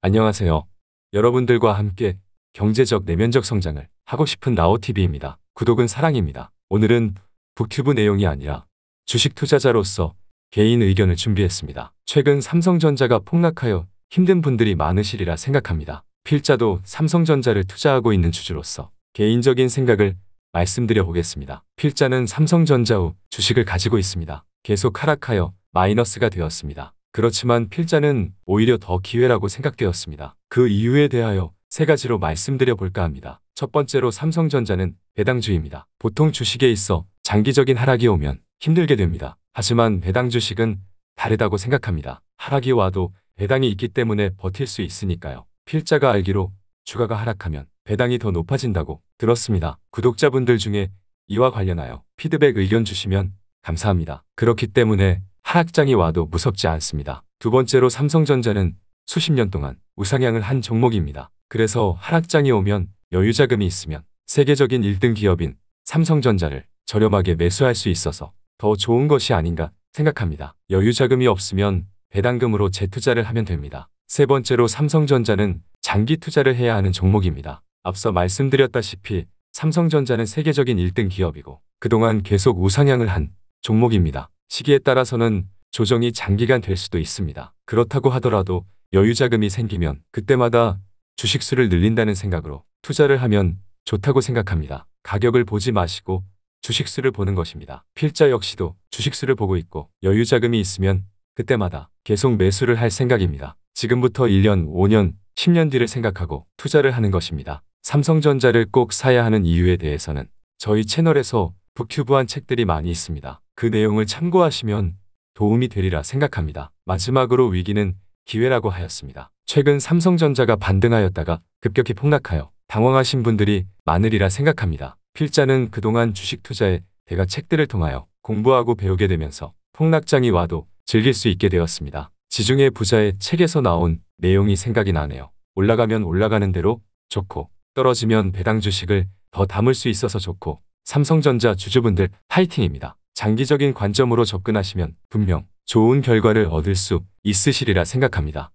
안녕하세요. 여러분들과 함께 경제적 내면적 성장을 하고 싶은 나오TV입니다. 구독은 사랑입니다. 오늘은 북튜브 내용이 아니라 주식 투자자로서 개인 의견을 준비했습니다. 최근 삼성전자가 폭락하여 힘든 분들이 많으시리라 생각합니다. 필자도 삼성전자를 투자하고 있는 주주로서 개인적인 생각을 말씀드려 보겠습니다. 필자는 삼성전자 후 주식을 가지고 있습니다. 계속 하락하여 마이너스가 되었습니다. 그렇지만 필자는 오히려 더 기회라고 생각되었습니다. 그 이유에 대하여 세 가지로 말씀드려 볼까 합니다. 첫 번째로 삼성전자는 배당주입니다. 보통 주식에 있어 장기적인 하락이 오면 힘들게 됩니다. 하지만 배당 주식은 다르다고 생각합니다. 하락이 와도 배당이 있기 때문에 버틸 수 있으니까요. 필자가 알기로 주가가 하락하면 배당이 더 높아진다고 들었습니다. 구독자분들 중에 이와 관련하여 피드백 의견 주시면 감사합니다. 그렇기 때문에 하락장이 와도 무섭지 않습니다. 두 번째로 삼성전자는 수십 년 동안 우상향을 한 종목입니다. 그래서 하락장이 오면 여유 자금이 있으면 세계적인 1등 기업인 삼성전자를 저렴하게 매수할 수 있어서 더 좋은 것이 아닌가 생각합니다. 여유 자금이 없으면 배당금으로 재투자를 하면 됩니다. 세 번째로 삼성전자는 장기 투자를 해야 하는 종목입니다. 앞서 말씀드렸다시피 삼성전자는 세계적인 1등 기업이고 그동안 계속 우상향을 한 종목입니다. 시기에 따라서는 조정이 장기간 될 수도 있습니다. 그렇다고 하더라도 여유 자금이 생기면 그때마다 주식수를 늘린다는 생각으로 투자를 하면 좋다고 생각합니다. 가격을 보지 마시고 주식수를 보는 것입니다. 필자 역시도 주식수를 보고 있고 여유 자금이 있으면 그때마다 계속 매수를 할 생각입니다. 지금부터 1년, 5년, 10년 뒤를 생각하고 투자를 하는 것입니다. 삼성전자를 꼭 사야 하는 이유에 대해서는 저희 채널에서 북튜브한 책들이 많이 있습니다. 그 내용을 참고하시면 도움이 되리라 생각합니다. 마지막으로 위기는 기회라고 하였습니다. 최근 삼성전자가 반등하였다가 급격히 폭락하여 당황하신 분들이 많으리라 생각합니다. 필자는 그동안 주식 투자에 대가 책들을 통하여 공부하고 배우게 되면서 폭락장이 와도 즐길 수 있게 되었습니다. 지중해 부자의 책에서 나온 내용이 생각이 나네요. 올라가면 올라가는 대로 좋고 떨어지면 배당 주식을 더 담을 수 있어서 좋고 삼성전자 주주분들 파이팅입니다. 장기적인 관점으로 접근하시면 분명 좋은 결과를 얻을 수 있으시리라 생각합니다.